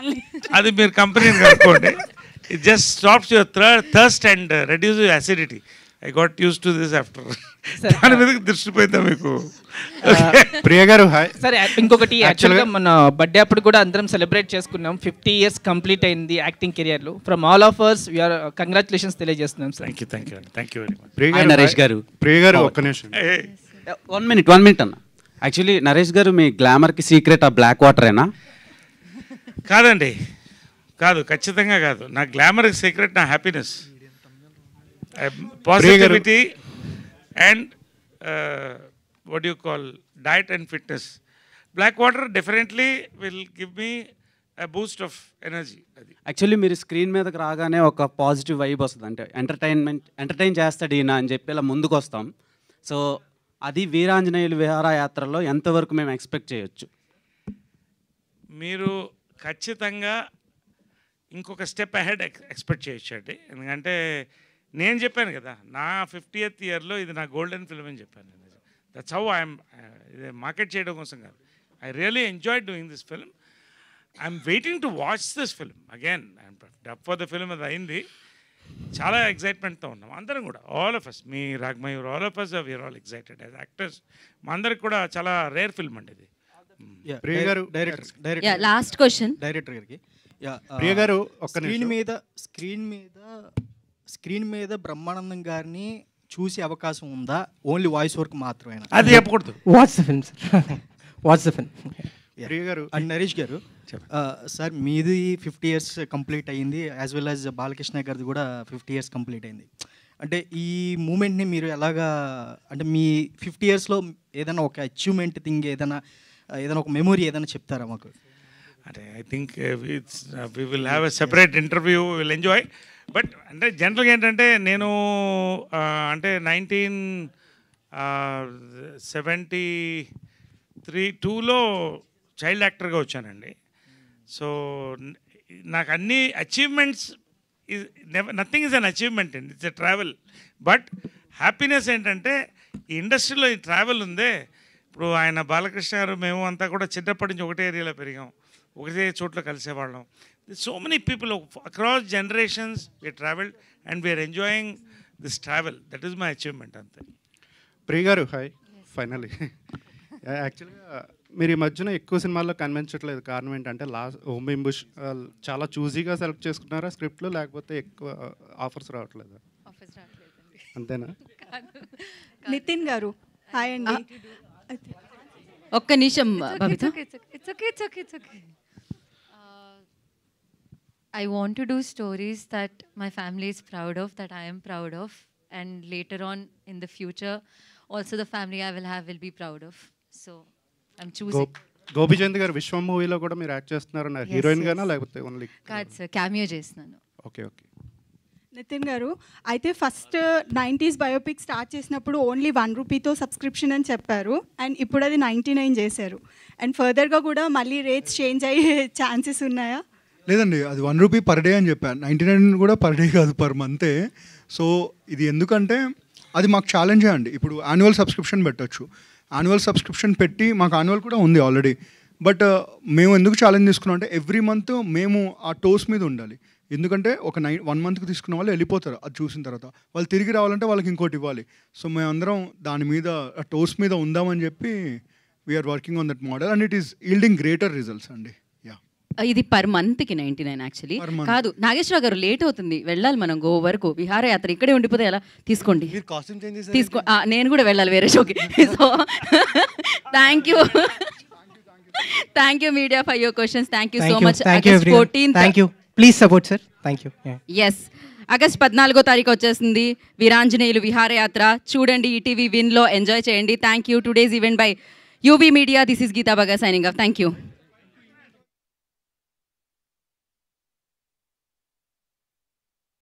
అది మీరు కంపెనీని కనుక్కోండి it just stops your thirst and reduce your acidity I got use to this after దాని uh, మీద దృష్టి పోయిందా మీకు uh, ప్రియ గారు సరే ఇంకొకటి యాక్చువల్గా మన బర్త్డే అప్పుడు కూడా అందరం సెలబ్రేట్ చేసుకున్నాం ఫిఫ్టీ ఇయర్స్ కంప్లీట్ అయింది యాక్టింగ్ కెరియర్లో from all of us we are congratulations తెలియజేస్తున్నాం thank you thank you thank you very much Priya garu Naresh garu Priya garu oh. ఒక్క నిమిషం వన్ మినిట్ వన్ మినిట్ అన్న యాక్చువల్లీ నరేష్ గారు మీ గ్లామర్కి సీక్రెట్ ఆ బ్లాక్ వాటర్ అయినా కాదండి కాదు ఖచ్చితంగా కాదు నా గ్లామర్ సీక్రెట్ నా happiness positivity and what you call diet and fitness black water definitely will give me boost of energy అది యాక్చువల్లీ మీరు స్క్రీన్ మీదకి రాగానే ఒక పాజిటివ్ వైబ్ వస్తుంది అంటే ఎంటర్టైన్మెంట్ ఎంటర్టైన్ చేస్తాడు ఈయన అని చెప్పి ఇలా ముందుకు వస్తాం సో అది వీరాంజనేయులు విహారయాత్రలో ఎంతవరకు మేము ఎక్స్పెక్ట్ చేయొచ్చు మీరు ఖచ్చితంగా ఇంకొక స్టెప్ అహెడ్ ఎక్స్పెక్ట్ చేయొచ్చండి ఎందుకంటే నేను చెప్పాను కదా నా ఫిఫ్టీయత్ ఇయర్లో ఇది నా గోల్డెన్ ఫిల్మ్ అని చెప్పాను దట్స్ హౌ ఐఎమ్ ఇది మార్కెట్ చేయడం కోసం కాదు I really enjoy doing this film I'm waiting to watch this film again dub for the film అది అయింది చాలా ఎక్సైట్మెంట్తో ఉన్నాం అందరం కూడా ఆల్ ఆఫ్ అస్ మీ Ragmayur all of us we are all excited as actors మా అందరికి కూడా చాలా రేర్ ఫిల్మ్ అండి ఇది గారు డైరెక్టర్ లాస్ట్ క్వశ్చన్ డైరెక్టర్ గారికి uh, ప్రియ గారు ఒక స్క్రీన్ మీద స్క్రీన్ మీద స్క్రీన్ మీద బ్రహ్మానందం గారిని చూసే అవకాశం ఉందా ఓన్లీ వాయిస్ వర్క్ మాత్రమే అది చెప్పకూడదు what's film what's film Priya garu and Naresh garu sir uh, మీది ఫిఫ్టీ ఇయర్స్ కంప్లీట్ అయ్యింది యాజ్ వెల్ యాజ్ బాలకృష్ణ గారిది కూడా ఫిఫ్టీ ఇయర్స్ కంప్లీట్ అయింది అంటే ఈ మూమెంట్ని మీరు ఎలాగా అంటే మీ ఫిఫ్టీ ఇయర్స్లో ఏదైనా ఒక అచీవ్మెంట్ థింగ్ ఏదైనా ఏదైనా ఒక మెమొరీ ఏదైనా చెప్తారా మాకు uh, uh, అంటే I think it's we will have a separate interview will enjoy but అంటే జనరల్గా ఏంటంటే నేను uh, అంటే నైన్టీన్ సెవెంటీ త్రీ టూలో చైల్డ్ యాక్టర్గా వచ్చానండి సో నాకు అన్ని అచీవ్మెంట్స్ is nothing is an achievement అండి it's a travel but happiness ఏంటంటే ఈ ఇండస్ట్రీలో ఈ ట్రావెల్ ఉందే ఇప్పుడు ఆయన బాలకృష్ణ గారు మేము అంతా కూడా చిన్నప్పటి నుంచి ఒకటే ఏరియాలో పెరిగాం ఒకటే చోట్ల కలిసేవాళ్ళం so many people across generations we travel and we are enjoying this travel that is my achievement అంతే ప్రియ గారు హాయ్ ఫైనలీ యాక్చువల్గా మీరు ఈ మధ్యన ఎక్కువ సినిమాల్లో కనిపించట్లేదు కారణం ఏంటంటే లాస్ట్ హోమ్ బింబుష్ చాలా చూజీగా సెలెక్ట్ చేసుకున్నారా స్క్రిప్ట్లు లేకపోతే ఎక్కువ ఆఫర్స్ uh, రావట్లేదు అంతేనా నితిన్ గారు హాయ్ అండి ఒక్క నిమిషం Bhavita I want to do stories that my family is proud of that I'm proud of and later on in the future also the family I will have will be proud of so I'm choosing Gopichand garu Vishwam మూవీలో కూడా మీరు act చేస్తున్నారన్నారు heroine గానా లేకపోతే only కాదు sir cameo చేస్తున్నాను okay okay Nitin garu అయితే first nineties biopic start చేసినప్పుడు only one రూపీతో subscription అని చెప్పారు అండ్ ఇప్పుడు అది నైంటీ నైన్ చేశారు అండ్ ఫర్దర్గా కూడా మళ్ళీ రేట్స్ చేంజ్ అయ్యే ఛాన్సెస్ ఉన్నాయా లేదండి అది వన్ రూపీ పర్ డే అని చెప్పాను నైంటీ నైన్ కూడా పర్ డే కాదు పర్ మంతే సో ఇది ఎందుకంటే అది మాకు ఛాలెంజే అండి ఇప్పుడు యాన్యువల్ సబ్స్క్రిప్షన్ పెట్టచ్చు యాన్యువల్ సబ్స్క్రిప్షన్ పెట్టి మాకు యాన్యువల్ కూడా ఉంది ఆల్రెడీ బట్ మేము ఎందుకు ఛాలెంజ్ తీసుకున్నాం అంటే ఎవ్రీ మంత్ మేము ఆ టోస్ మీద ఉండాలి ఎందుకంటే ఒక నైన్ వన్ మంత్కి తీసుకున్న వాళ్ళు వెళ్ళిపోతారు అది చూసిన తర్వాత వాళ్ళు తిరిగి రావాలంటే వాళ్ళకి ఇంకోటి ఇవ్వాలి సో మేమందరం దాని మీద ఆ టోస్ట్ మీద ఉందామని చెప్పి we are working on that model and it is yielding greater results అండి ఇది పర్ మంత్ కి నైన్టీ నైన్ యాక్చువల్లీ కాదు నాగేశ్వరరావు గారు లేట్ అవుతుంది వెళ్ళాలి మనం గోవా వరకు విహారయాత్ర ఇక్కడే ఉండిపోతే ఎలా తీసుకోండి తీసుకో నేను కూడా వెళ్ళాలి వేరే షోకి so thank you thank you media for your questions thank you so much fourteen thank you please support sir thank you yes August పద్నాలుగో తారీఖు వచ్చేసింది వీరాంజనేయులు విహారయాత్ర చూడండి ఈటీవీ విన్లో ఎంజాయ్ చేయండి thank you today's event by UV media this is Geetha Bhaga signing of thank you